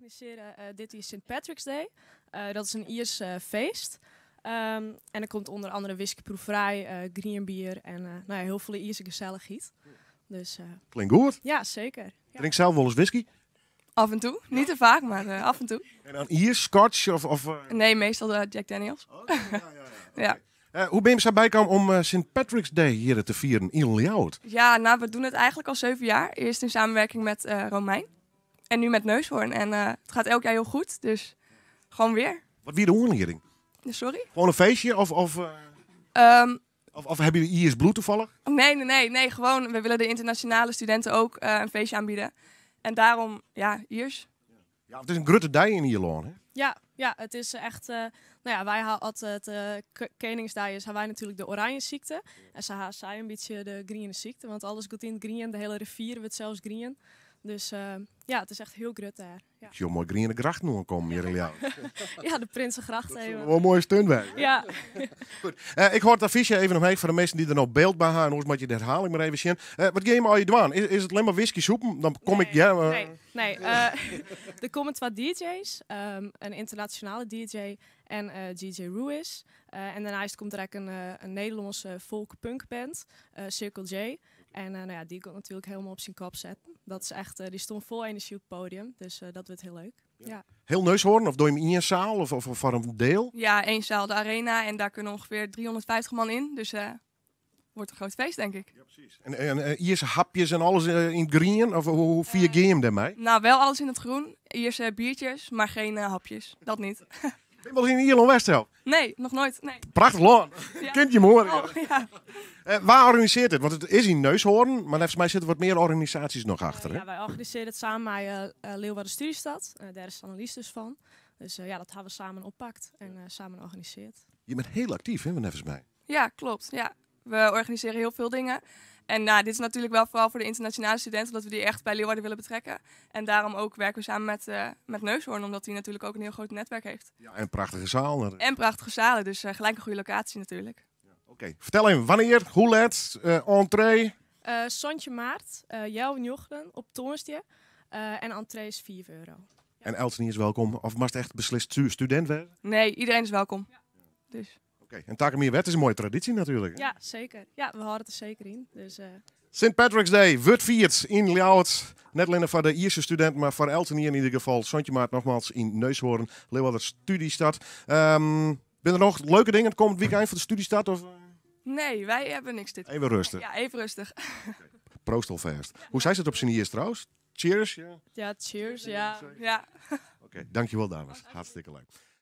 organiseren eh, dit is St. Patrick's Day. Eh, dat is een Iers eh, feest. Ehm, en er komt onder andere whiskyproeverij, green beer en nou ja, heel veel Ierse gezelligheid. Dus, Klinkt goed. Ja, zeker. Ja. Drink zelf wel eens whisky? Af en toe. Niet te vaak, maar af en toe. En dan Iers, Scotch of... of Nee, meestal Jack Daniels. Oh, ja, ja, hoe ben je erbij gekomen om uh, St. Patrick's Day hier te vieren in Ljout? Ja, nou, we doen het eigenlijk al zeven jaar. Eerst in samenwerking met Romein. En nu met neushoorn. En eh, het gaat elk jaar heel goed. Dus gewoon weer. Wat weer de hoornhering? Sorry? Gewoon een feestje? Of, of, eh, ehm, of, of, hebben jullie IS Blue toevallig? Oh, nee, nee, nee. nee gewoon, we willen de internationale studenten ook eh, een feestje aanbieden. En daarom, ja, Iers. Ja, het is een grutte dij in Ierland, hè? Ja, ja, het is echt... nou ja, wij hadden het uh, Keningsdij, wij natuurlijk de oranjeziekte. En ze zij een beetje de groene ziekte. Want alles goed in het green, de hele rivier wordt zelfs green. Dus ehm, ja, het is echt heel grut daar. Ja. Je mooi Green Gracht noemen komen hier in jou. ja, de Prinsengracht even. Wel een mooie steunweg. Ja. Goed. Eh, ik hoor het affiche even omheen voor de mensen die er nou beeld bij hebben. Ons moet je de herhaling maar even zien. Uh, wat game al je doen? Is, is, het alleen maar whisky soepen? Dan kom ik ja. Eh. Nee, nee. er komen twee DJ's. Ehm, een internationale DJ en uh, DJ Ruiz. en daarnaast komt er eigenlijk een, een Nederlandse folk-punk band, Circle J. En nou ja, die kan natuurlijk helemaal op zijn kop zetten dat is echt, eh, die stond vol energie op het podium. Dus eh, dat werd heel leuk. Ja. Heel Neushoorn of doe je hem in een zaal of, of, of een deel? Ja, één zaal, de arena. En daar kunnen ongeveer 350 man in. Dus uh, wordt een groot feest, denk ik. Ja, precies. En, hier zijn Ierse hapjes en alles in het green? Of hoe vier je hem daarmee? Nou, wel alles in het groen. Ierse biertjes, maar geen hapjes. Dat niet. Ik in Ierland West Nee, nog nooit. Nee. Prachtig land. Ja. Kent je mooi. Oh, ja. Eh, waar organiseert het? Want het is in Neushoorn, maar volgens mij zitten wat meer organisaties nog eh, achter. ja, wij organiseren het samen met uh, eh, Studiestad. daar is Annelies dus van. Dus ja, dat hebben we samen oppakt en samen georganiseerd. Je bent heel actief, hè, volgens mij. Ja, klopt. Ja. We organiseren heel veel dingen. En nou, dit is natuurlijk wel vooral voor de internationale studenten, omdat we die echt bij Leeuwarden willen betrekken. En daarom ook werken we samen met, eh, met Neushoorn, omdat die natuurlijk ook een heel groot netwerk heeft. Ja, en prachtige zalen. En prachtige zalen, dus eh, gelijk een goede locatie natuurlijk. Ja, Oké, vertel even, wanneer, hoe laat, uh, entree? Sontje maart, jouw en Jochelen op Toornstje. en entree is 4 euro. En Elsen is welkom, of mag het echt beslist student werden? Nee, iedereen is welkom. Ja. Dus. Okay. En Takemirwet is een mooie traditie natuurlijk. Ja, zeker. Ja, we houden het er zeker in. Dus, eh. St. Patrick's Day wordt Viert in Ljouwert. Net alleen voor de Ierse student, maar voor Elton hier in ieder geval. Sontje Maart nogmaals in Neushoorn, Leeuwarden Studiestad. Um, ehm, ben er nog leuke dingen het weekend voor de studiestad? Of? Eh? Nee, wij hebben niks dit. Even rustig. Ja, even rustig. Okay. Proost Hoe zei ze het op zijn Iers trouwens? Cheers? Ja, ja cheers. Ja. ja. Oké, dankjewel dames. Hartstikke leuk.